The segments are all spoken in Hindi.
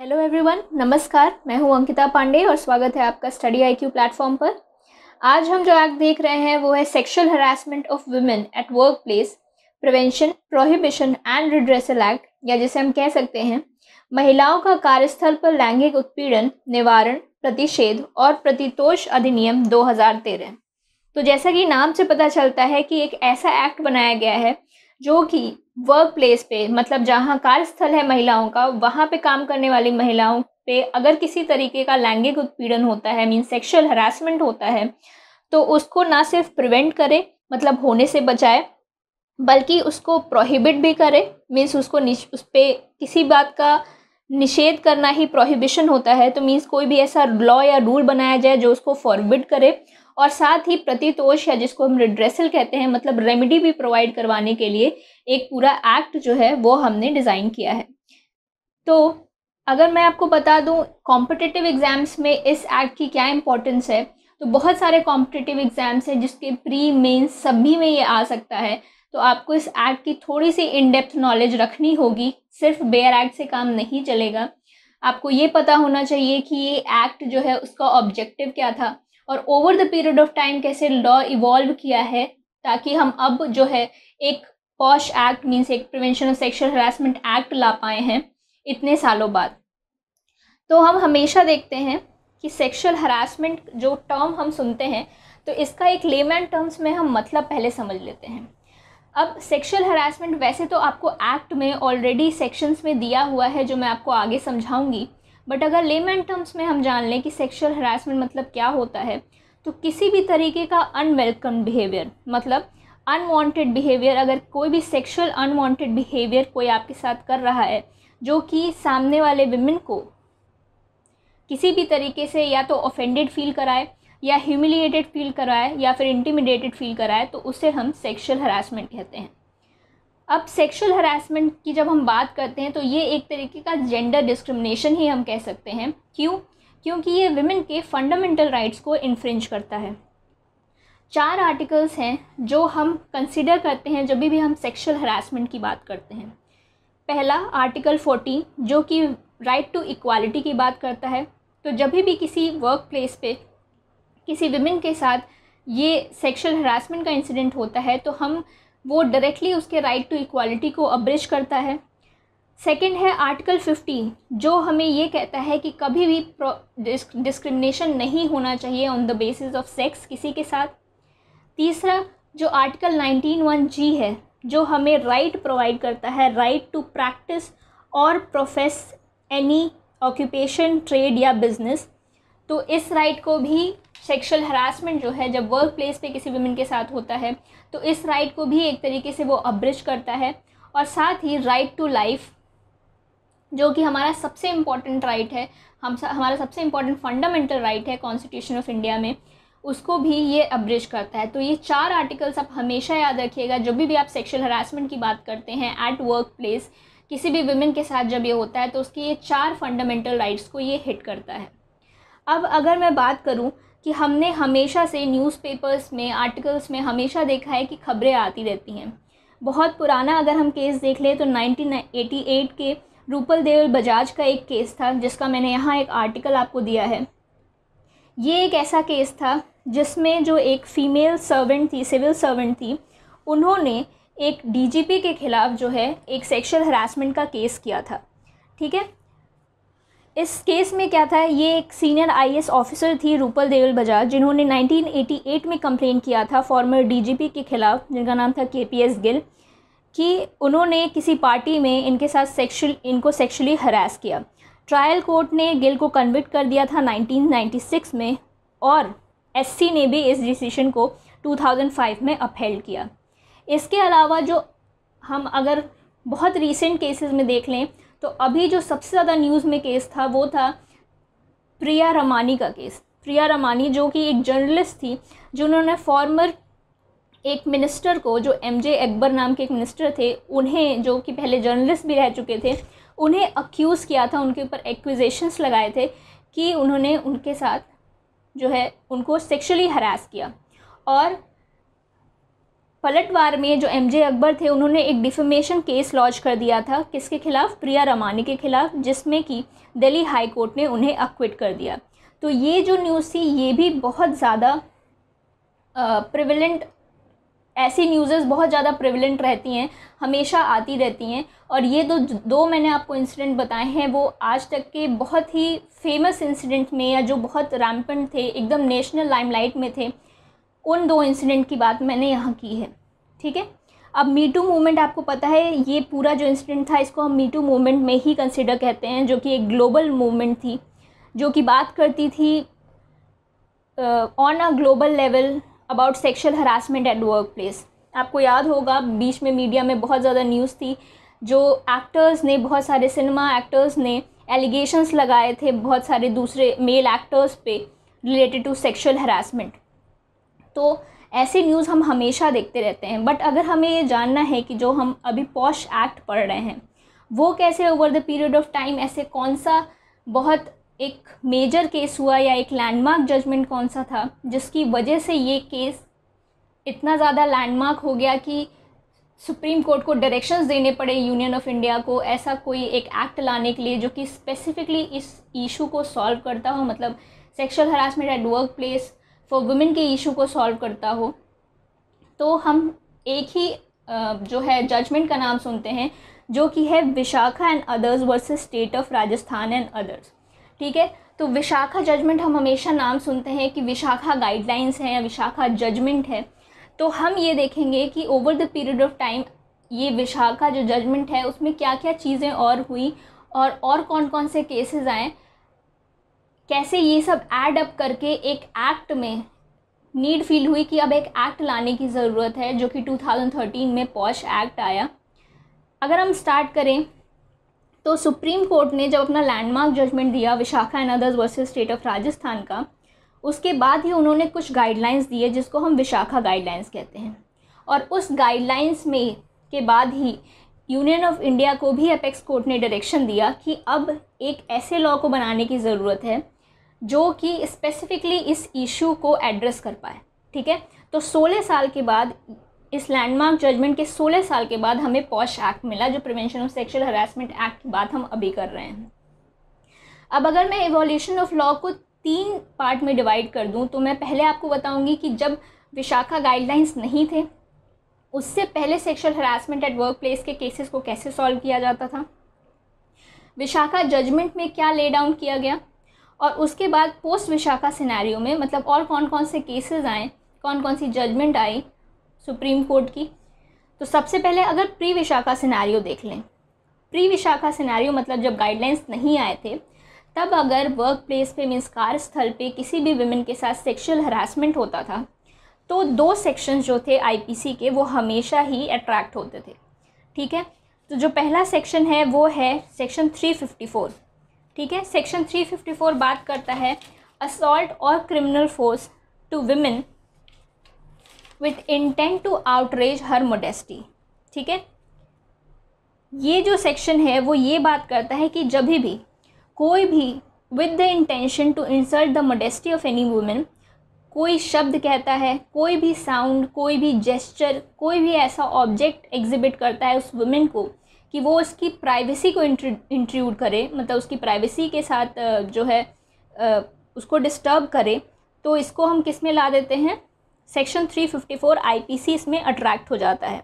हेलो एवरीवन नमस्कार मैं हूं अंकिता पांडे और स्वागत है आपका स्टडी आईक्यू प्लेटफॉर्म पर आज हम जो एक्ट देख रहे हैं वो है sexual harassment of women at work place prevention prohibition and redressal act या जिसे हम कह सकते हैं महिलाओं का कार्यस्थल पर लैंगिक उत्पीड़न निवारण प्रतिषेध और प्रतितोष अधिनियम 2013 तो जैसा कि नाम से पता चलता है कि एक ऐसा एक्ट बनाया गया है जो कि वर्क प्लेस पे मतलब जहाँ कार्यस्थल है महिलाओं का वहाँ पे काम करने वाली महिलाओं पे अगर किसी तरीके का लैंगिक उत्पीड़न होता है मीन सेक्सुअल हरासमेंट होता है तो उसको ना सिर्फ प्रिवेंट करे मतलब होने से बचाए बल्कि उसको प्रोहिबिट भी करे मीन्स उसको उस पर किसी बात का निषेध करना ही प्रोहिबिशन होता है तो मीन्स कोई भी ऐसा लॉ या रूल बनाया जाए जो उसको फॉरबिड करे और साथ ही प्रतितोष या जिसको हम रिड्रेसल कहते हैं मतलब रेमेडी भी प्रोवाइड करवाने के लिए एक पूरा एक्ट जो है वो हमने डिज़ाइन किया है तो अगर मैं आपको बता दूं कॉम्पिटिटिव एग्ज़ाम्स में इस एक्ट की क्या इंपॉर्टेंस है तो बहुत सारे कॉम्पिटिटिव एग्ज़ाम्स हैं जिसके प्री मेन्स सभी में ये आ सकता है तो आपको इस एक्ट की थोड़ी सी इनडेप्थ नॉलेज रखनी होगी सिर्फ बेयर एक्ट से काम नहीं चलेगा आपको ये पता होना चाहिए कि ये एक्ट जो है उसका ऑब्जेक्टिव क्या था और over the period of time कैसे लॉ इवॉल्व किया है ताकि हम अब जो है एक पॉश एक्ट मीन्स एक prevention of sexual harassment act ला पाए हैं इतने सालों बाद तो हम हमेशा देखते हैं कि सेक्शुअल हरासमेंट जो टर्म हम सुनते हैं तो इसका एक लेमैन टर्म्स में हम मतलब पहले समझ लेते हैं अब सेक्शुअल हरासमेंट वैसे तो आपको एक्ट में ऑलरेडी सेक्शंस में दिया हुआ है जो मैं आपको आगे समझाऊंगी बट अगर लेमन टर्म्स में हम जान लें कि सेक्शुअल हरासमेंट मतलब क्या होता है तो किसी भी तरीके का अनवेलकम बिहेवियर मतलब अनवांटेड बिहेवियर अगर कोई भी सेक्सुअल अनवांटेड बिहेवियर कोई आपके साथ कर रहा है जो कि सामने वाले विमेन को किसी भी तरीके से या तो ऑफेंडेड फील कराए या ह्यूमिलिएटेड फील कराए या फिर इंटिमिडेटेड फील कराए तो उसे हम सेक्शुअल हरासमेंट कहते हैं अब सेक्सुअल हरासमेंट की जब हम बात करते हैं तो ये एक तरीके का जेंडर डिस्क्रिमिनेशन ही हम कह सकते हैं क्यों क्योंकि ये वुमेन के फंडामेंटल राइट्स को इन्फ्रिंज करता है चार आर्टिकल्स हैं जो हम कंसिडर करते हैं जब भी हम सेक्सुअल हरासमेंट की बात करते हैं पहला आर्टिकल फोर्टीन जो कि राइट टू इक्वालिटी की बात करता है तो जब भी किसी वर्क प्लेस पर किसी वमेन के साथ ये सेक्सुअल हरासमेंट का इंसिडेंट होता है तो हम वो डायरेक्टली उसके राइट टू इक्वालिटी को अब्रिज करता है सेकेंड है आर्टिकल फिफ्टीन जो हमें ये कहता है कि कभी भी डिस्क्रिमिनेशन नहीं होना चाहिए on the basis of sex किसी के साथ तीसरा जो आर्टिकल नाइनटीन वन जी है जो हमें राइट right प्रोवाइड करता है राइट टू प्रैक्टिस और प्रोफेस एनी ऑक्यूपेशन ट्रेड या बिजनेस तो इस राइट right को भी सेक्सुअल हरासमेंट जो है जब वर्क प्लेस पर किसी वुमेन के साथ होता है तो इस राइट को भी एक तरीके से वो अब्रिज करता है और साथ ही राइट टू लाइफ जो कि हमारा सबसे इम्पॉर्टेंट राइट है हम हमारा सबसे इम्पॉर्टेंट फंडामेंटल राइट है कॉन्स्टिट्यूशन ऑफ इंडिया में उसको भी ये अब्रिज करता है तो ये चार आर्टिकल्स आप हमेशा याद रखिएगा जब भी भी आप सेक्शुअल हरासमेंट की बात करते हैं एट वर्क प्लेस किसी भी वुमेन के साथ जब ये होता है तो उसके ये चार फंडामेंटल राइट्स को ये हिट करता है अब अगर मैं बात करूँ कि हमने हमेशा से न्यूज़पेपर्स में आर्टिकल्स में हमेशा देखा है कि खबरें आती रहती हैं बहुत पुराना अगर हम केस देख लें तो 1988 के रूपल देव बजाज का एक केस था जिसका मैंने यहाँ एक आर्टिकल आपको दिया है ये एक ऐसा केस था जिसमें जो एक फ़ीमेल सर्वेंट थी सिविल सर्वेंट थी उन्होंने एक डीजीपी के ख़िलाफ़ जो है एक सेक्सुअल हरासमेंट का केस किया था ठीक है इस केस में क्या था ये एक सीनियर आईएएस ऑफिसर थी रूपल देवल बजाज जिन्होंने 1988 में कंप्लेन किया था फॉर्मर डीजीपी के खिलाफ जिनका नाम था केपीएस गिल कि उन्होंने किसी पार्टी में इनके साथ सेक्शुअल इनको सेक्शुअली हरास किया ट्रायल कोर्ट ने गिल को कन्विक्ट कर दिया था 1996 में और एससी ने भी इस डिसीशन को 2005 में अपहेल्ड किया इसके अलावा जो हम अगर बहुत रीसेंट केसेस में देख लें तो अभी जो सबसे ज़्यादा न्यूज़ में केस था वो था प्रिया रमानी का केस प्रिया रमानी जो कि एक जर्नलिस्ट थी जिन्होंने फॉर्मर एक मिनिस्टर को जो एम जे अकबर नाम के एक मिनिस्टर थे उन्हें जो कि पहले जर्नलिस्ट भी रह चुके थे उन्हें अक्यूज़ किया था उनके ऊपर एक्विजेशंस लगाए थे कि उन्होंने उनके साथ जो है उनको सेक्शुअली हरास किया और पलटवार में जो एम जे अकबर थे उन्होंने एक डिफेमेशन केस लॉन्च कर दिया था किसके खिलाफ प्रिया रमानी के खिलाफ जिसमें कि दिल्ली हाई कोर्ट ने उन्हें अक्विट कर दिया तो ये जो न्यूज़ थी ये भी बहुत ज़्यादा प्रिविलेंट ऐसी न्यूज़ेस बहुत ज़्यादा प्रिविलेंट रहती हैं हमेशा आती रहती हैं और ये दो दो मैंने आपको इंसिडेंट बताए हैं वो आज तक के बहुत ही फेमस इंसिडेंट में या जो बहुत रैम्पेंट थे एकदम नेशनल लाइमलाइट में थे उन दो इंसिडेंट की बात मैंने यहाँ की है ठीक है अब मीटू मूवमेंट आपको पता है ये पूरा जो इंसिडेंट था इसको हम मीटू मूवमेंट में ही कंसिडर कहते हैं जो कि एक ग्लोबल मूवमेंट थी जो कि बात करती थी on a global level about sexual harassment at work place आपको याद होगा बीच में मीडिया में बहुत ज़्यादा न्यूज़ थी जो एक्टर्स ने बहुत सारे सिनेमा एक्टर्स ने एलिगेशंस लगाए थे बहुत सारे दूसरे मेल एक्टर्स पे रिलेटेड टू सेक्शुअल हरासमेंट तो ऐसे न्यूज़ हम हमेशा देखते रहते हैं बट अगर हमें ये जानना है कि जो हम अभी पॉश एक्ट पढ़ रहे हैं वो कैसे over the period of time ऐसे कौन सा बहुत एक मेजर केस हुआ या एक लैंडमार्क जजमेंट कौन सा था जिसकी वजह से ये केस इतना ज़्यादा लैंडमार्क हो गया कि सुप्रीम कोर्ट को डायरेक्शंस देने पड़े यूनियन ऑफ इंडिया को ऐसा कोई एक एक्ट लाने के लिए जो कि स्पेसिफिकली इस इशू को सॉल्व करता हो मतलब sexual harassment at work place for women के इशू को सॉल्व करता हो तो हम एक ही जो है जजमेंट का नाम सुनते हैं जो कि है Vishakha and others versus state of Rajasthan and others ठीक है तो विशाखा जजमेंट हम हमेशा नाम सुनते हैं कि विशाखा गाइडलाइंस हैं या विशाखा जजमेंट है तो हम ये देखेंगे कि over the period of time ये विशाखा जो जजमेंट है उसमें क्या क्या चीज़ें और हुई और और कौन कौन से केसेस आए कैसे ये सब ऐड अप करके एक एक्ट में नीड फील हुई कि अब एक एक्ट लाने की ज़रूरत है जो कि 2013 में पॉश एक्ट आया अगर हम स्टार्ट करें तो सुप्रीम कोर्ट ने जब अपना लैंडमार्क जजमेंट दिया Vishakha and others versus state of Rajasthan का उसके बाद ही उन्होंने कुछ गाइडलाइंस दिए जिसको हम विशाखा गाइडलाइंस कहते हैं और उस गाइडलाइंस में के बाद ही यूनियन ऑफ इंडिया को भी अपेक्स कोर्ट ने डायरेक्शन दिया कि अब एक ऐसे लॉ को बनाने की ज़रूरत है जो कि स्पेसिफिकली इस इशू को एड्रेस कर पाए ठीक है तो 16 साल के बाद इस लैंडमार्क जजमेंट के 16 साल के बाद हमें पॉश एक्ट मिला जो prevention of sexual harassment act की बात हम अभी कर रहे हैं अब अगर मैं इवोल्यूशन ऑफ लॉ को तीन पार्ट में डिवाइड कर दूं तो मैं पहले आपको बताऊंगी कि जब विशाखा गाइडलाइंस नहीं थे उससे पहले sexual harassment at work place के केसेस को कैसे सॉल्व किया जाता था विशाखा जजमेंट में क्या ले डाउन किया गया और उसके बाद पोस्ट विशाखा सिनेरियो में मतलब और कौन कौन से केसेस आए कौन कौन सी जजमेंट आई सुप्रीम कोर्ट की तो सबसे पहले अगर प्री विशाखा सिनेरियो देख लें प्री विशाखा सिनेरियो मतलब जब गाइडलाइंस नहीं आए थे तब अगर वर्क प्लेस पर मीन्स कार्यस्थल पर पे किसी भी वुमेन के साथ सेक्शुअल हरासमेंट होता था तो दो सेक्शन जो थे आईपीसी के वो हमेशा ही अट्रैक्ट होते थे ठीक है तो जो पहला सेक्शन है वो है सेक्शन 354 ठीक है सेक्शन 354 बात करता है असॉल्ट और criminal force to women with intent to outrage her modesty ठीक है ये जो सेक्शन है वो ये बात करता है कि जब भी कोई भी with the intention to insult the modesty of any women कोई शब्द कहता है कोई भी साउंड कोई भी जेस्चर कोई भी ऐसा ऑब्जेक्ट एग्जिबिट करता है उस वुमेन को कि वो उसकी प्राइवेसी को इंट्रूड करे मतलब उसकी प्राइवेसी के साथ जो है उसको डिस्टर्ब करे तो इसको हम किस में ला देते हैं सेक्शन 354 आईपीसी इसमें अट्रैक्ट हो जाता है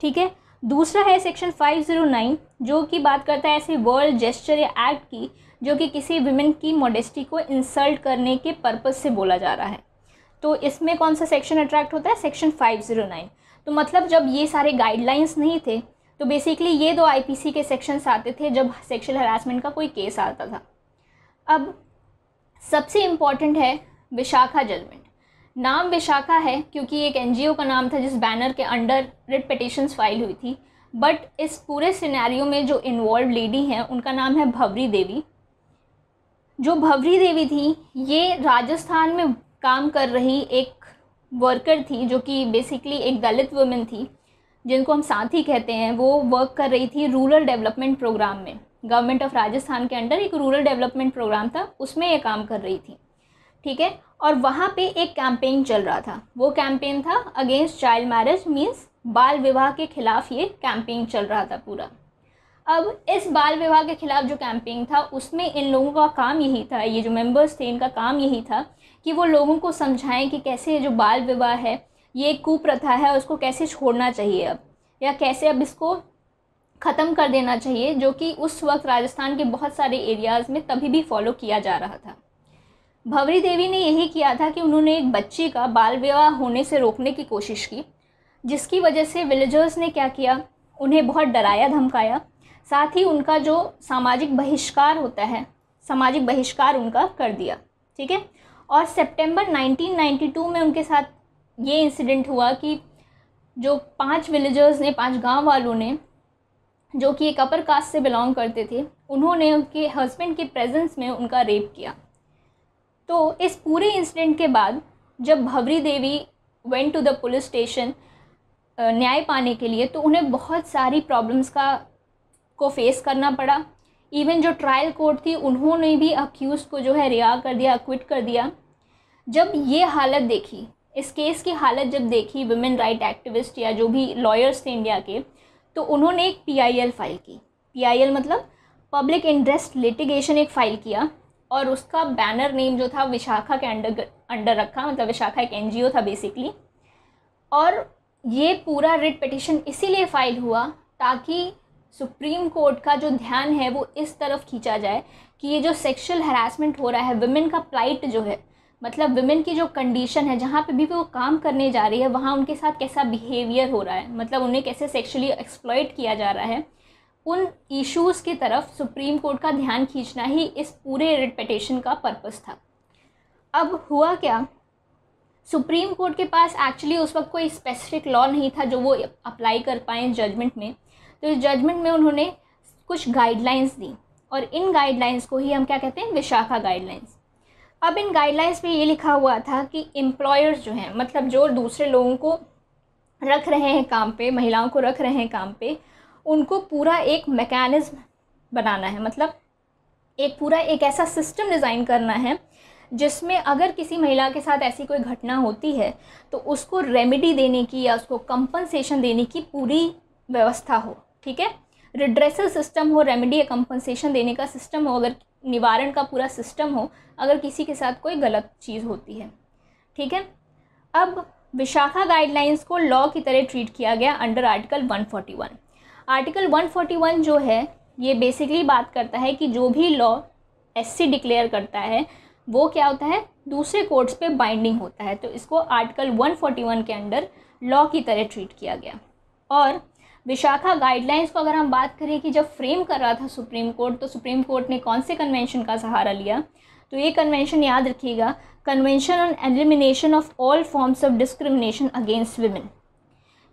ठीक है दूसरा है सेक्शन 509 जो कि बात करता है ऐसे वर्ल्ड जेस्चर या एक्ट की जो कि किसी वुमेन की मोडेस्टी को इंसल्ट करने के पर्पज़ से बोला जा रहा है तो इसमें कौन सा सेक्शन अट्रैक्ट होता है सेक्शन 509 तो मतलब जब ये सारे गाइडलाइंस नहीं थे तो बेसिकली ये दो आईपीसी के सेक्शंस आते थे जब सेक्शुअल हरासमेंट का कोई केस आता था अब सबसे इम्पॉर्टेंट है विशाखा जजमेंट नाम विशाखा है क्योंकि एक एनजीओ का नाम था जिस बैनर के अंडर रिट पटिशन्स फाइल हुई थी बट इस पूरे सिनेरियो में जो इन्वॉल्व लेडी हैं उनका नाम है भवरी देवी जो भवरी देवी थी ये राजस्थान में काम कर रही एक वर्कर थी जो कि बेसिकली एक दलित वुमेन थी जिनको हम साथी कहते हैं वो वर्क कर रही थी रूरल डेवलपमेंट प्रोग्राम में गवर्नमेंट ऑफ राजस्थान के अंडर एक रूरल डेवलपमेंट प्रोग्राम था उसमें ये काम कर रही थी ठीक है और वहाँ पे एक कैंपेन चल रहा था वो कैंपेन था अगेंस्ट चाइल्ड मैरिज मीन्स बाल विवाह के खिलाफ ये कैंपेन चल रहा था पूरा अब इस बाल विवाह के खिलाफ जो कैंपेन था उसमें इन लोगों का काम यही था ये जो मेंबर्स थे इनका काम यही था कि वो लोगों को समझाएं कि कैसे जो बाल विवाह है ये कुप्रथा है उसको कैसे छोड़ना चाहिए अब या कैसे अब इसको ख़त्म कर देना चाहिए जो कि उस वक्त राजस्थान के बहुत सारे एरियाज़ में तभी भी फॉलो किया जा रहा था भवरी देवी ने यही किया था कि उन्होंने एक बच्ची का बाल विवाह होने से रोकने की कोशिश की जिसकी वजह से विलेजर्स ने क्या किया उन्हें बहुत डराया धमकाया साथ ही उनका जो सामाजिक बहिष्कार होता है सामाजिक बहिष्कार उनका कर दिया ठीक है और सितंबर 1992 में उनके साथ ये इंसिडेंट हुआ कि जो पांच विलेजर्स ने पांच गांव वालों ने जो कि एक अपर कास्ट से बिलोंग करते थे उन्होंने उनके हस्बैंड के प्रेजेंस में उनका रेप किया तो इस पूरे इंसिडेंट के बाद जब Bhanwari Devi went to the police station न्याय पाने के लिए तो उन्हें बहुत सारी प्रॉब्लम्स का को फेस करना पड़ा इवन जो ट्रायल कोर्ट थी उन्होंने भी अक्यूज़ को जो है रिहा कर दिया अक्विट कर दिया जब ये हालत देखी इस केस की हालत जब देखी वुमेन राइट एक्टिविस्ट या जो भी लॉयर्स थे इंडिया के तो उन्होंने एक पीआईएल फाइल की पीआईएल मतलब पब्लिक इंटरेस्ट लिटिगेशन एक फ़ाइल किया और उसका बैनर नेम जो था विशाखा के अंडर अंडर रखा मतलब विशाखा एक एन था बेसिकली और ये पूरा रिट पटिशन इसीलिए फ़ाइल हुआ ताकि सुप्रीम कोर्ट का जो ध्यान है वो इस तरफ खींचा जाए कि ये जो सेक्सुअल हरासमेंट हो रहा है वुमेन का प्लाइट जो है मतलब वुमेन की जो कंडीशन है जहाँ पे भी वो काम करने जा रही है वहाँ उनके साथ कैसा बिहेवियर हो रहा है मतलब उन्हें कैसे सेक्सुअली एक्सप्लॉयट किया जा रहा है उन इश्यूज़ की तरफ सुप्रीम कोर्ट का ध्यान खींचना ही इस पूरे रिट का पर्पज़ था अब हुआ क्या सुप्रीम कोर्ट के पास एक्चुअली उस वक्त कोई स्पेसिफिक लॉ नहीं था जो वो अप्लाई कर पाए जजमेंट में तो इस जजमेंट में उन्होंने कुछ गाइडलाइंस दी और इन गाइडलाइंस को ही हम क्या कहते हैं विशाखा गाइडलाइंस अब इन गाइडलाइंस में ये लिखा हुआ था कि एम्प्लॉयर्स जो हैं मतलब जो दूसरे लोगों को रख रहे हैं काम पे महिलाओं को रख रहे हैं काम पे उनको पूरा एक मैकेनिज़्म बनाना है मतलब एक पूरा एक ऐसा सिस्टम डिज़ाइन करना है जिसमें अगर किसी महिला के साथ ऐसी कोई घटना होती है तो उसको रेमेडी देने की या उसको कंपनसेशन देने की पूरी व्यवस्था हो ठीक है रिड्रेसल सिस्टम हो रेमेडी या कंपनसेशन देने का सिस्टम हो अगर निवारण का पूरा सिस्टम हो अगर किसी के साथ कोई गलत चीज़ होती है ठीक है अब विशाखा गाइडलाइंस को लॉ की तरह ट्रीट किया गया अंडर आर्टिकल 141 आर्टिकल 141 जो है ये बेसिकली बात करता है कि जो भी लॉ एससी डिक्लेयर करता है वो क्या होता है दूसरे कोर्ट्स पे बाइंडिंग होता है तो इसको आर्टिकल 141 के अंडर लॉ की तरह ट्रीट किया गया और विशाखा गाइडलाइंस को अगर हम बात करें कि जब फ्रेम कर रहा था सुप्रीम कोर्ट तो सुप्रीम कोर्ट ने कौन से कन्वेंशन का सहारा लिया तो ये कन्वेंशन याद रखिएगा convention on elimination of all forms of discrimination against women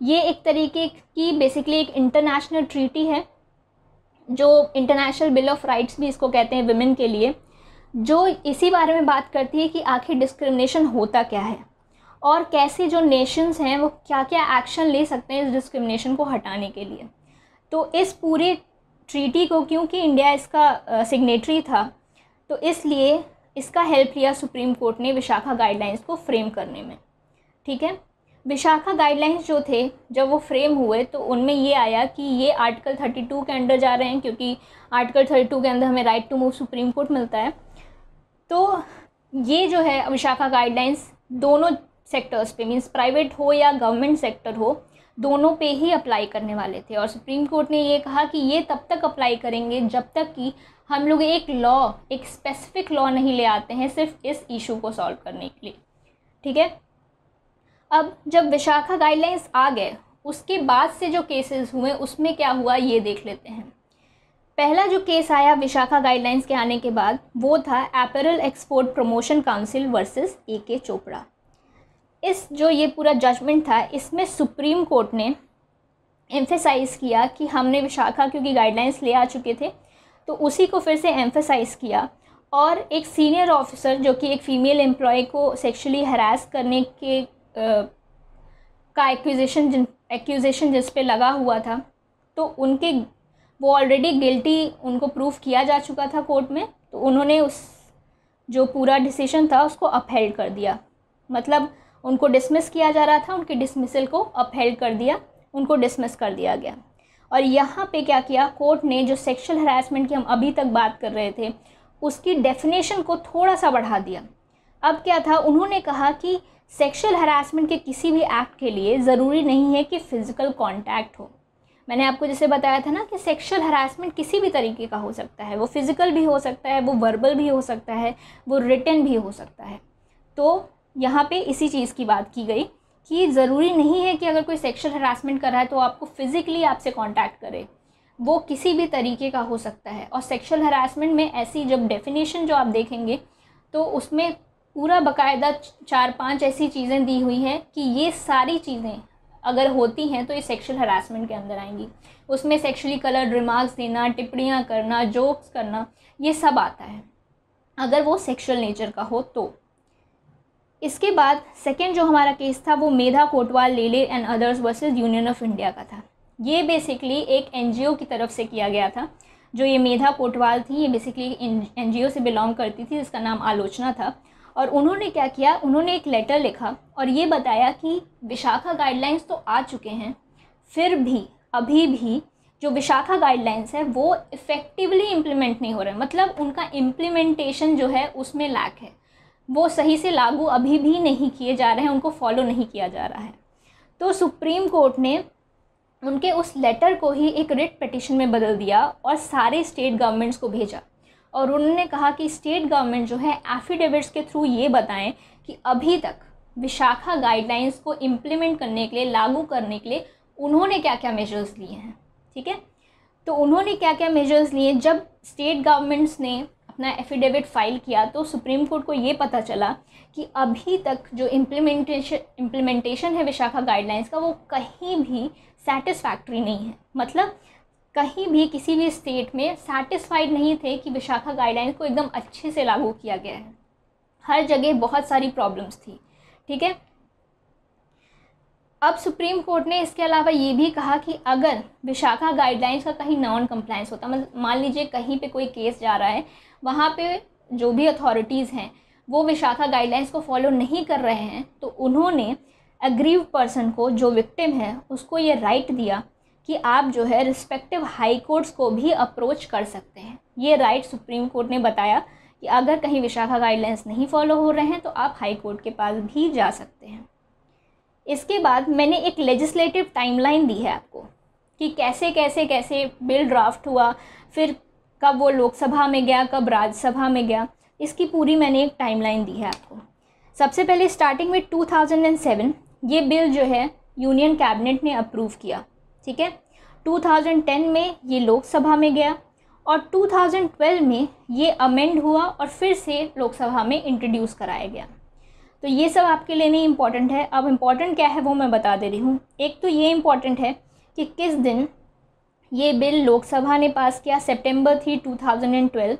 ये एक तरीके की बेसिकली एक इंटरनेशनल ट्रीटी है जो इंटरनेशनल बिल ऑफ राइट्स भी इसको कहते हैं वुमेन के लिए जो इसी बारे में बात करती है कि आखिर डिस्क्रिमिनेशन होता क्या है और कैसे जो नेशंस हैं वो क्या क्या एक्शन ले सकते हैं इस डिस्क्रिमिनेशन को हटाने के लिए तो इस पूरे ट्रीटी को क्योंकि इंडिया इसका सिग्नेटरी था तो इसलिए इसका हेल्प लिया सुप्रीम कोर्ट ने विशाखा गाइडलाइंस को फ्रेम करने में ठीक है विशाखा गाइडलाइंस जो थे जब वो फ्रेम हुए तो उनमें ये आया कि ये आर्टिकल 32 के अंडर जा रहे हैं क्योंकि आर्टिकल 32 के अंदर हमें right to move supreme court मिलता है तो ये जो है विशाखा गाइडलाइंस दोनों सेक्टर्स पे मीन्स प्राइवेट हो या गवर्नमेंट सेक्टर हो दोनों पे ही अप्लाई करने वाले थे और सुप्रीम कोर्ट ने ये कहा कि ये तब तक अप्लाई करेंगे जब तक कि हम लोग एक लॉ एक स्पेसिफिक लॉ नहीं ले आते हैं सिर्फ इस इशू को सॉल्व करने के लिए ठीक है अब जब विशाखा गाइडलाइंस आ गए उसके बाद से जो केसेस हुए उसमें क्या हुआ ये देख लेते हैं पहला जो केस आया विशाखा गाइडलाइंस के आने के बाद वो था apparel export promotion council versus A K Chopra इस जो ये पूरा जजमेंट था इसमें सुप्रीम कोर्ट ने एम्फेसाइज़ किया कि हमने विशाखा क्योंकि गाइडलाइंस ले आ चुके थे तो उसी को फिर से एम्फेसाइज़ किया और एक सीनियर ऑफिसर जो कि एक फ़ीमेल एम्प्लॉय को सेक्शुअली हरास करने के आ, का एक्यूजेशन जिन एक्यूजेशन जिस पे लगा हुआ था तो उनके वो ऑलरेडी गिल्टी उनको प्रूफ किया जा चुका था कोर्ट में तो उन्होंने उस जो पूरा डिसीजन था उसको अपहेल्ड कर दिया मतलब उनको डिसमिस किया जा रहा था उनके डिसमिसल को अपहेल्ड कर दिया उनको डिसमिस कर दिया गया और यहाँ पे क्या किया कोर्ट ने जो सेक्शुअल हरासमेंट की हम अभी तक बात कर रहे थे उसकी डेफिनेशन को थोड़ा सा बढ़ा दिया अब क्या था उन्होंने कहा कि सेक्शुअल हरासमेंट के किसी भी एक्ट के लिए ज़रूरी नहीं है कि फ़िज़िकल कॉन्टैक्ट हो मैंने आपको जैसे बताया था ना कि सेक्शुअल हरासमेंट किसी भी तरीके का हो सकता है वो फिज़िकल भी हो सकता है वो वर्बल भी हो सकता है वो रिटर्न भी हो सकता है तो यहाँ पे इसी चीज़ की बात की गई कि ज़रूरी नहीं है कि अगर कोई सेक्शुअल हरासमेंट कर रहा है तो आपको फ़िज़िकली आपसे कांटेक्ट करे वो किसी भी तरीके का हो सकता है और सेक्शुअल हरासमेंट में ऐसी जब डेफिनेशन जो आप देखेंगे तो उसमें पूरा बकायदा चार पांच ऐसी चीज़ें दी हुई हैं कि ये सारी चीज़ें अगर होती हैं तो ये सेक्शुअल हरासमेंट के अंदर आएंगी उसमें सेक्शुअली कलर्ड रिमार्क्स देना टिप्पणियाँ करना जोक्स करना ये सब आता है अगर वो सेक्शुअल नेचर का हो तो इसके बाद सेकेंड जो हमारा केस था वो Medha Kotwal Lele and others versus union of India का था ये बेसिकली एक एन की तरफ से किया गया था जो ये मेधा कोटवाल थी ये बेसिकली एन से बिलोंग करती थी जिसका नाम आलोचना था और उन्होंने क्या किया उन्होंने एक लेटर लिखा और ये बताया कि विशाखा गाइडलाइंस तो आ चुके हैं फिर भी अभी भी जो विशाखा गाइडलाइंस है वो इफ़ेक्टिवली इम्प्लीमेंट नहीं हो रहा है मतलब उनका इम्प्लीमेंटेशन जो है उसमें लैक है वो सही से लागू अभी भी नहीं किए जा रहे हैं उनको फॉलो नहीं किया जा रहा है तो सुप्रीम कोर्ट ने उनके उस लेटर को ही एक रिट पटिशन में बदल दिया और सारे स्टेट गवर्नमेंट्स को भेजा और उन्होंने कहा कि स्टेट गवर्नमेंट जो है एफिडेविट्स के थ्रू ये बताएं कि अभी तक विशाखा गाइडलाइंस को इम्प्लीमेंट करने के लिए लागू करने के लिए उन्होंने क्या क्या मेजर्स लिए हैं ठीक है तो उन्होंने क्या क्या मेजर्स लिए जब स्टेट गवर्नमेंट्स ने अपना एफिडेविट फ़ाइल किया तो सुप्रीम कोर्ट को ये पता चला कि अभी तक जो इम्प्लीमेंटेशन इम्प्लीमेंटेशन है विशाखा गाइडलाइंस का वो कहीं भी सेटिस्फैक्ट्री नहीं है मतलब कहीं भी किसी भी स्टेट में सेटिस्फाइड नहीं थे कि विशाखा गाइडलाइंस को एकदम अच्छे से लागू किया गया है हर जगह बहुत सारी प्रॉब्लम्स थी ठीक है अब सुप्रीम कोर्ट ने इसके अलावा ये भी कहा कि अगर विशाखा गाइडलाइंस का कहीं नॉन कंप्लाइंस होता मतलब मान लीजिए कहीं पे कोई केस जा रहा है वहाँ पे जो भी अथॉरिटीज़ हैं वो विशाखा गाइडलाइंस को फॉलो नहीं कर रहे हैं तो उन्होंने अग्रीव पर्सन को जो विक्टिम है उसको ये राइट दिया कि आप जो है रिस्पेक्टिव हाई कोर्ट्स को भी अप्रोच कर सकते हैं ये राइट सुप्रीम कोर्ट ने बताया कि अगर कहीं विशाखा गाइडलाइंस नहीं फॉलो हो रहे हैं तो आप हाई कोर्ट के पास भी जा सकते हैं इसके बाद मैंने एक लेजिस्लेटिव टाइमलाइन दी है आपको कि कैसे कैसे कैसे बिल ड्राफ्ट हुआ फिर कब वो लोकसभा में गया कब राज्यसभा में गया इसकी पूरी मैंने एक टाइमलाइन दी है आपको सबसे पहले स्टार्टिंग में 2007 ये बिल जो है यूनियन कैबिनेट ने अप्रूव किया ठीक है 2010 में ये लोकसभा में गया और 2012 में ये अमेंड हुआ और फिर से लोकसभा में इंट्रोड्यूस कराया गया तो ये सब आपके लिए नहीं इम्पॉर्टेंट है अब इम्पॉर्टेंट क्या है वो मैं बता दे रही हूँ एक तो ये इम्पॉर्टेंट है कि किस दिन ये बिल लोकसभा ने पास किया सितंबर थ्री 2012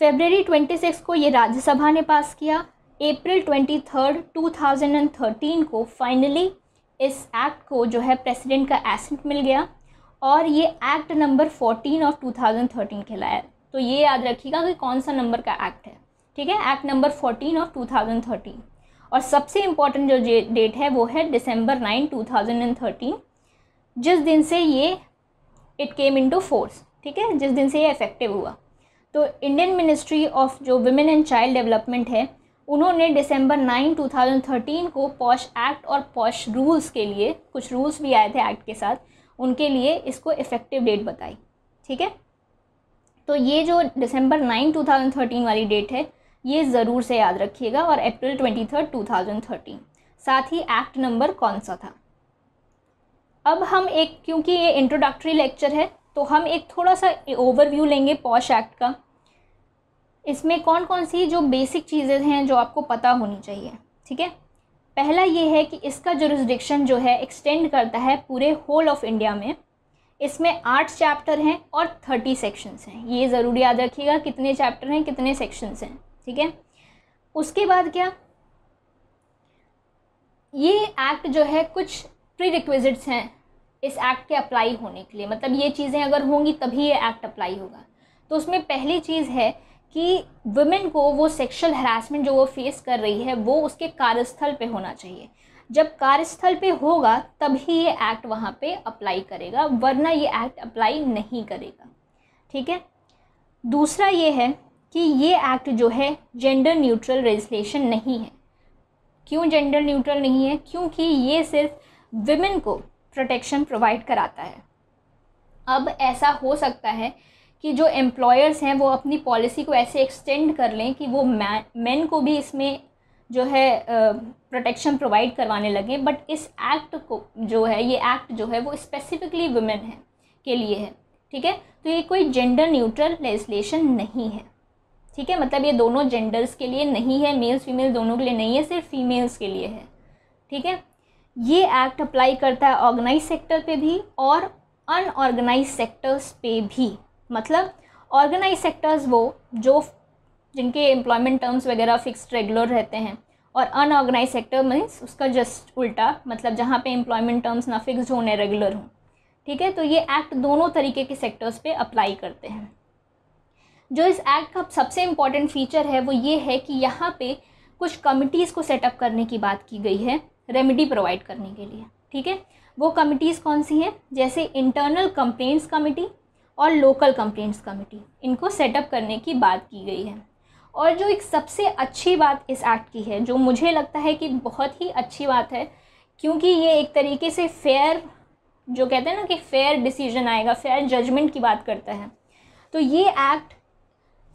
फरवरी 26 को ये राज्यसभा ने पास किया अप्रैल 23 2013 को फाइनली इस एक्ट को जो है प्रेसिडेंट का एसेंट मिल गया और ये एक्ट नंबर 14 ऑफ 2013 लाया तो ये याद रखिएगा कि कौन सा नंबर का एक्ट है ठीक है एक्ट नंबर 14 ऑफ 2013 और सबसे इम्पॉर्टेंट जो डेट है वो है दिसंबर 9 2013 जिस दिन से ये it came into force ठीक है जिस दिन से ये इफेक्टिव हुआ तो इंडियन मिनिस्ट्री ऑफ जो वुमेन एंड चाइल्ड डेवलपमेंट है उन्होंने दिसंबर थाउजेंड थर्टीन को पॉश एक्ट और पॉश रूल्स के लिए कुछ रूल्स भी आए थे एक्ट के साथ उनके लिए इसको इफ़ेक्टिव डेट बताई ठीक है तो ये जो दिसंबर थाउजेंड थर्टीन वाली डेट है ये ज़रूर से याद रखिएगा और अप्रैल थाउजेंड थर्टीन साथ ही एक्ट नंबर कौन सा था अब हम एक क्योंकि ये इंट्रोडक्टरी लेक्चर है तो हम एक थोड़ा सा ओवरव्यू लेंगे पॉश एक्ट का इसमें कौन कौन सी जो बेसिक चीज़ें हैं जो आपको पता होनी चाहिए ठीक है पहला ये है कि इसका जुरिस्डिक्शन जो है एक्सटेंड करता है पूरे होल ऑफ इंडिया में इसमें आठ चैप्टर हैं और थर्टी सेक्शंस हैं ये ज़रूर याद रखिएगा कितने चैप्टर हैं कितने सेक्शंस हैं ठीक है उसके बाद क्या ये एक्ट जो है कुछ प्री रिक्विजिट्स हैं इस एक्ट के अप्लाई होने के लिए मतलब ये चीज़ें अगर होंगी तभी ये एक्ट अप्लाई होगा तो उसमें पहली चीज़ है कि वुमेन को वो सेक्शुअल हरासमेंट जो वो फेस कर रही है वो उसके कार्यस्थल पे होना चाहिए जब कार्यस्थल पे होगा तभी ये एक्ट वहाँ पे अप्लाई करेगा वरना ये एक्ट अप्लाई नहीं करेगा ठीक है दूसरा ये है कि ये एक्ट जो है जेंडर न्यूट्रल रेजिस्लेशन नहीं है क्यों जेंडर न्यूट्रल नहीं है क्योंकि ये सिर्फ विमेन को प्रोटेक्शन प्रोवाइड कराता है अब ऐसा हो सकता है कि जो एम्प्लॉयर्स हैं वो अपनी पॉलिसी को ऐसे एक्सटेंड कर लें कि वो मैन को भी इसमें जो है प्रोटेक्शन प्रोवाइड करवाने लगे बट इस एक्ट को जो है ये एक्ट जो है वो स्पेसिफिकली वुमेन है के लिए है ठीक है तो ये कोई जेंडर न्यूट्रल लेजिस्लेशन नहीं है ठीक है मतलब ये दोनों जेंडर्स के लिए नहीं है मेल्स फीमेल दोनों के लिए नहीं है सिर्फ फीमेल्स के लिए है ठीक है ये एक्ट अप्लाई करता है ऑर्गेनाइज सेक्टर पे भी और अनऑर्गेनाइज सेक्टर्स पे भी मतलब ऑर्गेनाइज सेक्टर्स वो जो जिनके एम्प्लॉयमेंट टर्म्स वगैरह फिक्स्ड रेगुलर रहते हैं और अनऑर्गेनाइज सेक्टर मीन्स उसका जस्ट उल्टा मतलब जहाँ पे एम्प्लॉयमेंट टर्म्स ना फिक्स्ड होने रेगुलर हों ठीक है तो ये एक्ट दोनों तरीके के सेक्टर्स पे अप्लाई करते हैं जो इस एक्ट का सबसे इम्पॉर्टेंट फीचर है वो ये है कि यहाँ पे कुछ कमिटीज़ को सेटअप करने की बात की गई है रेमेडी प्रोवाइड करने के लिए ठीक है वो कमिटीज़ कौन सी हैं जैसे इंटरनल कंप्लेंट्स कमिटी और लोकल कंप्लेंट्स कमेटी इनको सेटअप करने की बात की गई है और जो एक सबसे अच्छी बात इस एक्ट की है जो मुझे लगता है कि बहुत ही अच्छी बात है क्योंकि ये एक तरीके से फेयर जो कहते हैं ना कि फेयर डिसीजन आएगा फेयर जजमेंट की बात करता है तो ये एक्ट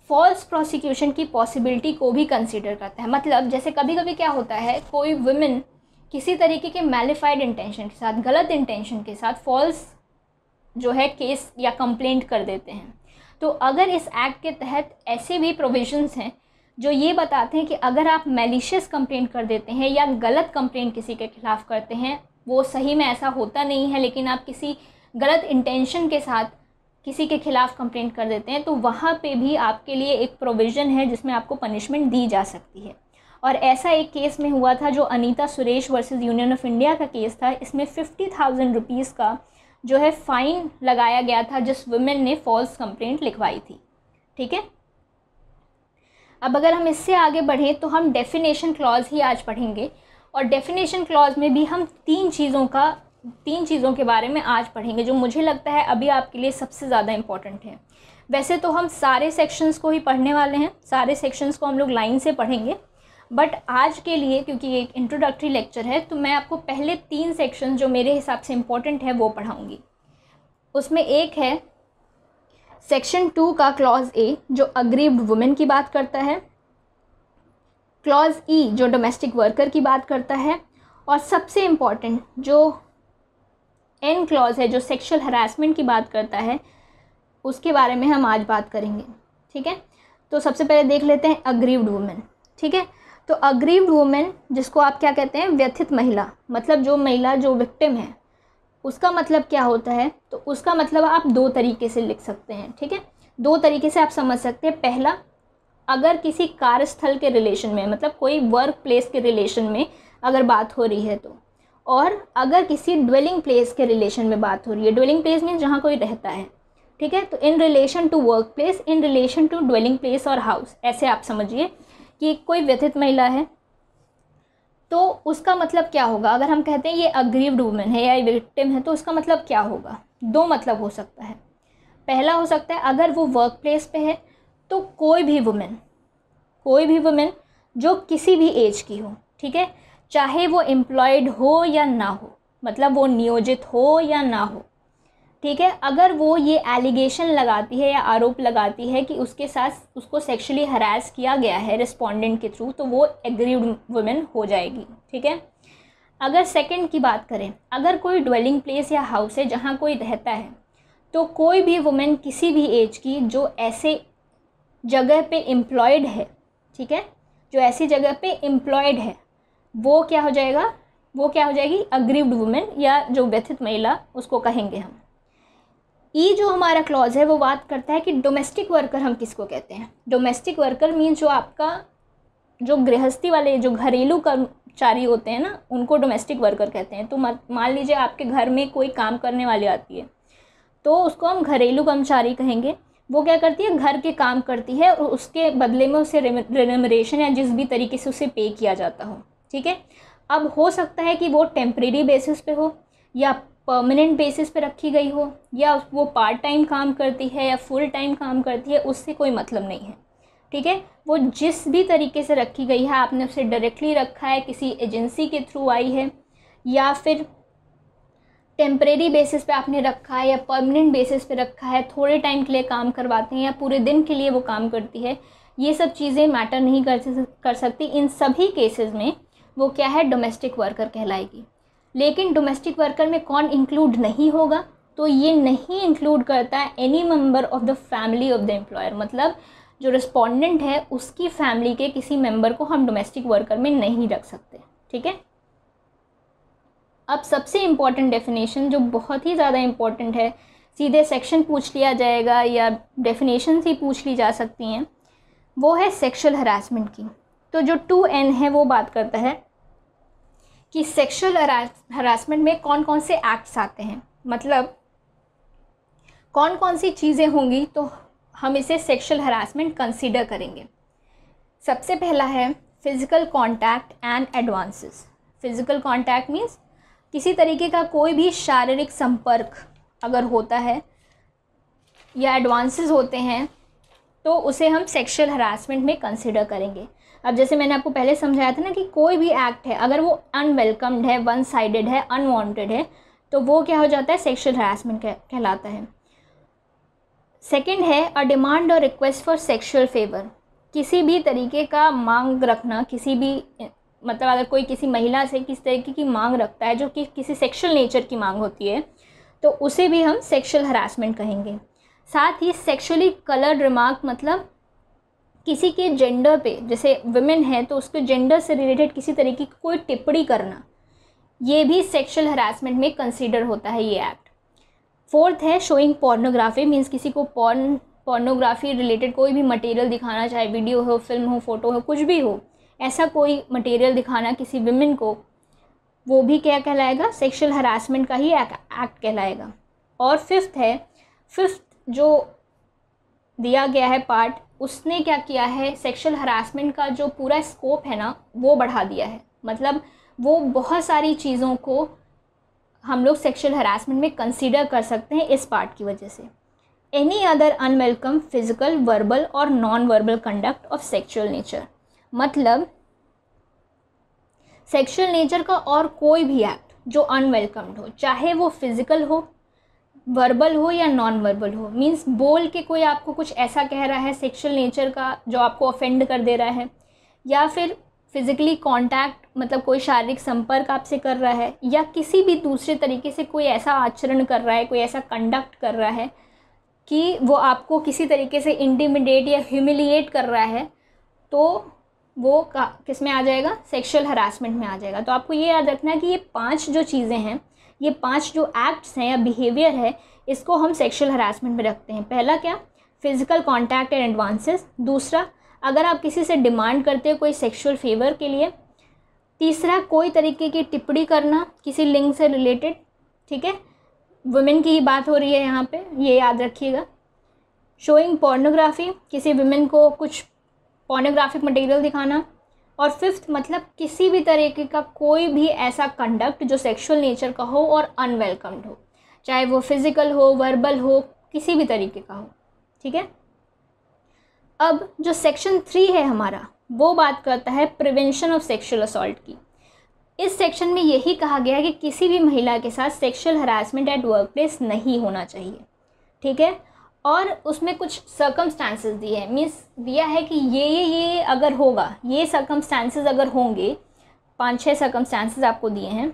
फॉल्स प्रोसिक्यूशन की पॉसिबिलिटी को भी कंसिडर करता है मतलब जैसे कभी कभी क्या होता है कोई वुमेन किसी तरीके के मेलिफाइड इंटेंशन के साथ गलत इंटेंशन के साथ फॉल्स जो है केस या कंप्लेंट कर देते हैं तो अगर इस एक्ट के तहत ऐसे भी प्रोविजंस हैं जो ये बताते हैं कि अगर आप मेलिशियस कंप्लेंट कर देते हैं या गलत कंप्लेंट किसी के खिलाफ करते हैं वो सही में ऐसा होता नहीं है लेकिन आप किसी गलत इंटेंशन के साथ किसी के खिलाफ कंप्लेंट कर देते हैं तो वहाँ पे भी आपके लिए एक प्रोविज़न है जिसमें आपको पनिशमेंट दी जा सकती है और ऐसा एक केस में हुआ था जो Anita Suresh versus union of India का केस था इसमें फिफ्टी थाउजेंड रुपीज़ का जो है फ़ाइन लगाया गया था जिस वुमेन ने फॉल्स कंप्लेंट लिखवाई थी ठीक है अब अगर हम इससे आगे बढ़ें तो हम डेफिनेशन क्लॉज ही आज पढ़ेंगे और डेफिनेशन क्लॉज में भी हम तीन चीज़ों का तीन चीज़ों के बारे में आज पढ़ेंगे जो मुझे लगता है अभी आपके लिए सबसे ज़्यादा इम्पॉर्टेंट है वैसे तो हम सारे सेक्शंस को ही पढ़ने वाले हैं सारे सेक्शंस को हम लोग लाइन से पढ़ेंगे बट आज के लिए क्योंकि ये एक इंट्रोडक्टरी लेक्चर है तो मैं आपको पहले तीन सेक्शन जो मेरे हिसाब से इम्पोर्टेंट है वो पढ़ाऊँगी उसमें एक है सेक्शन टू का क्लॉज ए जो अग्रीव वुमेन की बात करता है क्लॉज ई e, जो डोमेस्टिक वर्कर की बात करता है और सबसे इम्पॉर्टेंट जो एन क्लॉज है जो सेक्शुअल हरासमेंट की बात करता है उसके बारे में हम आज बात करेंगे ठीक है तो सबसे पहले देख लेते हैं अग्रीव्ड वुमेन ठीक है तो अग्रीव वूमेन जिसको आप क्या कहते हैं व्यथित महिला मतलब जो महिला जो विक्टिम है उसका मतलब क्या होता है तो उसका मतलब आप दो तरीके से लिख सकते हैं ठीक है दो तरीके से आप समझ सकते हैं पहला अगर किसी कार्यस्थल के रिलेशन में मतलब कोई वर्क प्लेस के रिलेशन में अगर बात हो रही है तो और अगर किसी ड्वेलिंग प्लेस के रिलेशन में बात हो रही है ड्वेलिंग प्लेस मीन जहाँ कोई रहता है ठीक है तो in relation to work place in relation to dwelling place और हाउस ऐसे आप समझिए कि कोई व्यथित महिला है तो उसका मतलब क्या होगा अगर हम कहते हैं ये अग्रीव्ड वुमेन है या विक्टिम है तो उसका मतलब क्या होगा दो मतलब हो सकता है पहला हो सकता है अगर वो वर्क प्लेस पर है तो कोई भी वुमेन कोई भी वुमेन जो किसी भी एज की हो ठीक है चाहे वो एम्प्लॉयड हो या ना हो मतलब वो नियोजित हो या ना हो ठीक है अगर वो ये एलिगेशन लगाती है या आरोप लगाती है कि उसके साथ उसको सेक्शुअली हरास किया गया है रिस्पॉन्डेंट के थ्रू तो वो एग्रीव्ड वुमेन हो जाएगी ठीक है अगर सेकंड की बात करें अगर कोई ड्वेलिंग प्लेस या हाउस है जहाँ कोई रहता है तो कोई भी वुमेन किसी भी एज की जो ऐसे जगह पे एम्प्लॉयड है ठीक है जो ऐसी जगह पे एम्प्लॉयड है वो क्या हो जाएगा वो क्या हो जाएगी अग्रीव्ड वुमेन या जो व्यथित महिला उसको कहेंगे हम ई जो हमारा क्लॉज है वो बात करता है कि डोमेस्टिक वर्कर हम किसको कहते हैं डोमेस्टिक वर्कर मीन्स जो आपका जो गृहस्थी वाले जो घरेलू कर्मचारी होते हैं ना उनको डोमेस्टिक वर्कर कहते हैं तो मान लीजिए आपके घर में कोई काम करने वाली आती है तो उसको हम घरेलू कर्मचारी कहेंगे वो क्या करती है घर के काम करती है और उसके बदले में उसे रेमरेशन या जिस भी तरीके से उसे पे किया जाता हो ठीक है अब हो सकता है कि वो टेम्प्रेरी बेसिस पे हो या परमानेंट बेसिस पे रखी गई हो या वो पार्ट टाइम काम करती है या फुल टाइम काम करती है उससे कोई मतलब नहीं है ठीक है वो जिस भी तरीके से रखी गई है आपने उसे डायरेक्टली रखा है किसी एजेंसी के थ्रू आई है या फिर टेम्परेरी बेसिस पे आपने रखा है या परमानेंट बेसिस पे रखा है थोड़े टाइम के लिए काम करवाते हैं या पूरे दिन के लिए वो काम करती है ये सब चीज़ें मैटर नहीं कर कर सकती इन सभी केसेस में वो क्या है डोमेस्टिक वर्कर कहलाएगी लेकिन डोमेस्टिक वर्कर में कौन इंक्लूड नहीं होगा तो ये नहीं इंक्लूड करता है any member of the family of the employer मतलब जो रिस्पॉन्डेंट है उसकी फैमिली के किसी मेंबर को हम डोमेस्टिक वर्कर में नहीं रख सकते ठीक है अब सबसे इम्पॉर्टेंट डेफिनेशन जो बहुत ही ज़्यादा इम्पॉर्टेंट है सीधे सेक्शन पूछ लिया जाएगा या डेफिनेशन ही पूछ ली जा सकती हैं वो है सेक्शुअल हरासमेंट की तो जो टू एन है वो बात करता है कि सेक्सुअल हरासमेंट में कौन कौन से एक्ट्स आते हैं मतलब कौन कौन सी चीज़ें होंगी तो हम इसे सेक्सुअल हरासमेंट कंसीडर करेंगे सबसे पहला है physical contact and advances physical contact means किसी तरीके का कोई भी शारीरिक संपर्क अगर होता है या एडवांसेस होते हैं तो उसे हम सेक्सुअल हरासमेंट में कंसीडर करेंगे अब जैसे मैंने आपको पहले समझाया था ना कि कोई भी एक्ट है अगर वो अनवेलकम्ड है वन साइडेड है अनवांटेड है तो वो क्या हो जाता है सेक्शुअल हरासमेंट कहलाता है सेकंड है अ डिमांड और रिक्वेस्ट फॉर सेक्सुअल फेवर किसी भी तरीके का मांग रखना किसी भी मतलब अगर कोई किसी महिला से किस तरीके की मांग रखता है जो कि किसी सेक्शुअल नेचर की मांग होती है तो उसे भी हम सेक्शुअल हरासमेंट कहेंगे साथ ही सेक्शुअली कलर्ड रिमार्क मतलब किसी के जेंडर पे जैसे वुमेन है तो उसके जेंडर से रिलेटेड किसी तरीके की कोई टिप्पणी करना ये भी सेक्शुअल हरासमेंट में कंसिडर होता है ये एक्ट फोर्थ है शोइंग पॉर्नोग्राफी मीन्स किसी को पॉर्न पॉर्नोग्राफी रिलेटेड कोई भी मटेरियल दिखाना चाहे वीडियो हो फिल्म हो फोटो हो कुछ भी हो ऐसा कोई मटेरियल दिखाना किसी वुमेन को वो भी क्या कहलाएगा सेक्शुअल हरासमेंट का ही एक्ट कहलाएगा और फिफ्थ है फिफ्थ जो दिया गया है पार्ट उसने क्या किया है सेक्सुअल हरासमेंट का जो पूरा स्कोप है ना वो बढ़ा दिया है मतलब वो बहुत सारी चीज़ों को हम लोग सेक्सुअल हरासमेंट में कंसीडर कर सकते हैं इस पार्ट की वजह से any other unwelcome physical verbal और non verbal conduct of sexual nature मतलब सेक्सुअल नेचर का और कोई भी एक्ट जो अनवेलकम्ड हो चाहे वो फिज़िकल हो वर्बल हो या नॉन वर्बल हो मीन्स बोल के कोई आपको कुछ ऐसा कह रहा है सेक्शुअल नेचर का जो आपको ऑफेंड कर दे रहा है या फिर फिज़िकली कांटेक्ट मतलब कोई शारीरिक संपर्क आपसे कर रहा है या किसी भी दूसरे तरीके से कोई ऐसा आचरण कर रहा है कोई ऐसा कंडक्ट कर रहा है कि वो आपको किसी तरीके से इंटिमिडेट या ह्यूमिलिएट कर रहा है तो वो किस में आ जाएगा सेक्शुअल हरासमेंट में आ जाएगा तो आपको ये याद रखना है कि ये पांच जो चीज़ें हैं ये पांच जो एक्ट्स हैं या बिहेवियर है इसको हम सेक्शुअल हरासमेंट में रखते हैं पहला क्या फिज़िकल कॉन्टैक्ट एंड एडवांसेस दूसरा अगर आप किसी से डिमांड करते हो कोई सेक्शुअल फेवर के लिए तीसरा कोई तरीके की टिप्पणी करना किसी लिंग से रिलेटेड ठीक है वुमेन की ही बात हो रही है यहाँ पे ये याद रखिएगा शोइंग पोर्नोग्राफी किसी वुमेन को कुछ पोर्नोग्राफिक मटेरियल दिखाना और फिफ्थ मतलब किसी भी तरीके का कोई भी ऐसा कंडक्ट जो सेक्सुअल नेचर का हो और अनवेलकम्ड हो चाहे वो फिज़िकल हो वर्बल हो किसी भी तरीके का हो ठीक है अब जो सेक्शन थ्री है हमारा वो बात करता है प्रिवेंशन ऑफ सेक्सुअल असॉल्ट की इस सेक्शन में यही कहा गया है कि किसी भी महिला के साथ sexual harassment at work place नहीं होना चाहिए ठीक है और उसमें कुछ सर्कमस्टांसिस दिए हैं मीन्स दिया है कि ये ये ये अगर होगा ये सर्कमस्टांसिस अगर होंगे पाँच छः सर्कमस्टांसिस आपको दिए हैं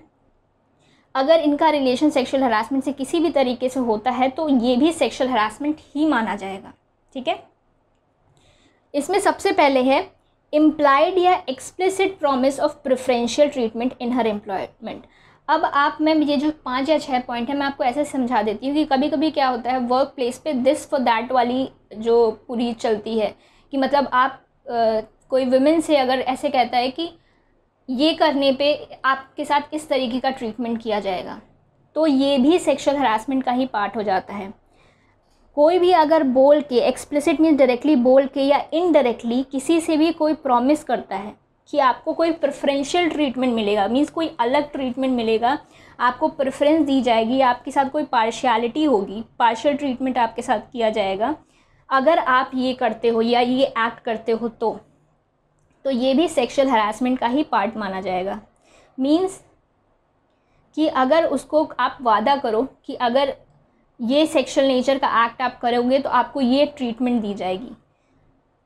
अगर इनका रिलेशन सेक्शुअल हरासमेंट से किसी भी तरीके से होता है तो ये भी सेक्शुअल हरासमेंट ही माना जाएगा ठीक है इसमें सबसे पहले है इम्प्लाइड या explicit promise of preferential treatment in her employment अब आप मैं ये जो पाँच या छः पॉइंट है मैं आपको ऐसे समझा देती हूँ कि कभी कभी क्या होता है वर्क प्लेस पे दिस फॉर दैट वाली जो पूरी चलती है कि मतलब आप आ, कोई वुमेन से अगर ऐसे कहता है कि ये करने पे आपके साथ इस तरीके का ट्रीटमेंट किया जाएगा तो ये भी सेक्शुअल हरासमेंट का ही पार्ट हो जाता है कोई भी अगर बोल के एक्सप्लिसिट मीन डायरेक्टली बोल के या इनडायरेक्टली किसी से भी कोई प्रॉमिस करता है कि आपको कोई प्रेफरेंशियल ट्रीटमेंट मिलेगा मीन्स कोई अलग ट्रीटमेंट मिलेगा आपको प्रेफरेंस दी जाएगी आपके साथ कोई पार्शियलिटी होगी पार्शियल ट्रीटमेंट आपके साथ किया जाएगा अगर आप ये करते हो या ये एक्ट करते हो तो तो ये भी सेक्शुअल हरासमेंट का ही पार्ट माना जाएगा मीन्स कि अगर उसको आप वादा करो कि अगर ये सेक्शुअल नेचर का एक्ट आप करोगे तो आपको ये ट्रीटमेंट दी जाएगी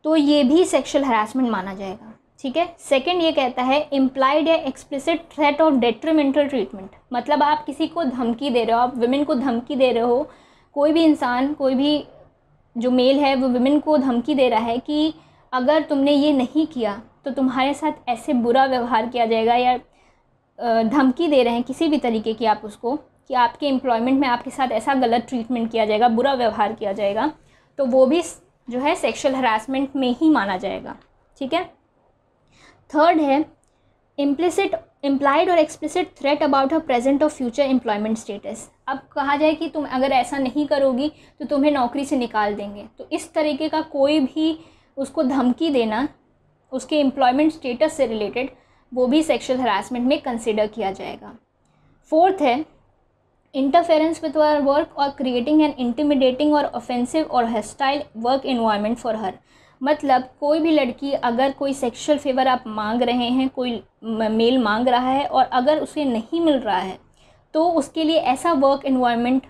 तो ये भी सेक्शुअल हरासमेंट माना जाएगा ठीक है सेकंड ये कहता है इम्प्लाइड या explicit threat of detrimental treatment मतलब आप किसी को धमकी दे रहे हो आप वुमेन को धमकी दे रहे हो कोई भी इंसान कोई भी जो मेल है वो वुमेन को धमकी दे रहा है कि अगर तुमने ये नहीं किया तो तुम्हारे साथ ऐसे बुरा व्यवहार किया जाएगा या धमकी दे रहे हैं किसी भी तरीके की आप उसको कि आपके एम्प्लॉयमेंट में आपके साथ ऐसा गलत ट्रीटमेंट किया जाएगा बुरा व्यवहार किया जाएगा तो वो भी जो है सेक्शुअल हरासमेंट में ही माना जाएगा ठीक है थर्ड है इम्प्लिसिट इम्प्लाइड और explicit threat about her present और फ्यूचर एम्प्लॉयमेंट स्टेटस अब कहा जाए कि तुम अगर ऐसा नहीं करोगी तो तुम्हें नौकरी से निकाल देंगे तो इस तरीके का कोई भी उसको धमकी देना उसके एम्प्लॉयमेंट स्टेटस से रिलेटेड वो भी सेक्शुअल हरासमेंट में कंसिडर किया जाएगा फोर्थ है इंटरफेरेंस विथ वर्क और क्रिएटिंग एन इंटिमिडेटिंग और ऑफेंसिव और hostile work environment for her मतलब कोई भी लड़की अगर कोई सेक्शुअल फेवर आप मांग रहे हैं कोई मेल मांग रहा है और अगर उसे नहीं मिल रहा है तो उसके लिए ऐसा वर्क इन्वायरमेंट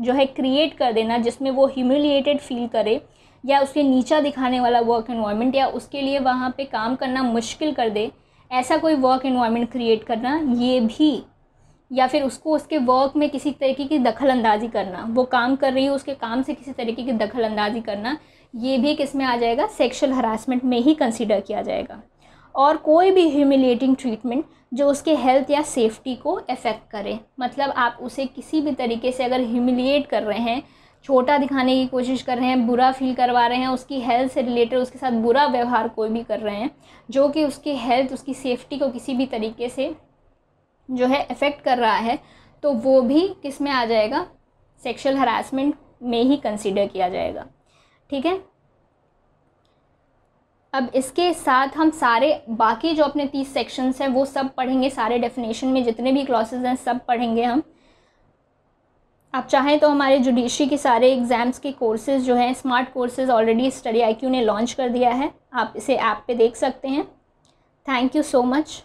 जो है क्रिएट कर देना जिसमें वो ह्यूमिलिएटेड फील करे या उसे नीचा दिखाने वाला वर्क इन्वायरमेंट या उसके लिए वहाँ पे काम करना मुश्किल कर दे ऐसा कोई वर्क इन्वायरमेंट क्रिएट करना ये भी या फिर उसको उसके वर्क में किसी तरीके की दखल अंदाजी करना वो काम कर रही है उसके काम से किसी तरीके की दखल अंदाजी करना ये भी किस में आ जाएगा सेक्शुअल हरासमेंट में ही कंसिडर किया जाएगा और कोई भी ह्यूमिलेटिंग ट्रीटमेंट जो उसके हेल्थ या सेफ्टी को अफेक्ट करे मतलब आप उसे किसी भी तरीके से अगर ह्यूमिलिएट कर रहे हैं छोटा दिखाने की कोशिश कर रहे हैं बुरा फील करवा रहे हैं उसकी हेल्थ से रिलेटेड उसके साथ बुरा व्यवहार कोई भी कर रहे हैं जो कि उसकी हेल्थ उसकी सेफ्टी को किसी भी तरीके से जो है इफ़ेक्ट कर रहा है तो वो भी किस में आ जाएगा सेक्शुअल हरासमेंट में ही कंसिडर किया जाएगा ठीक है अब इसके साथ हम सारे बाकी जो अपने तीस सेक्शंस हैं वो सब पढ़ेंगे सारे डेफिनेशन में जितने भी क्लासेस हैं सब पढ़ेंगे हम आप चाहें तो हमारे जुडिशरी के सारे एग्ज़ाम्स के कोर्सेज जो हैं smart courses already Study IQ ने लॉन्च कर दिया है आप इसे ऐप पे देख सकते हैं थैंक यू सो मच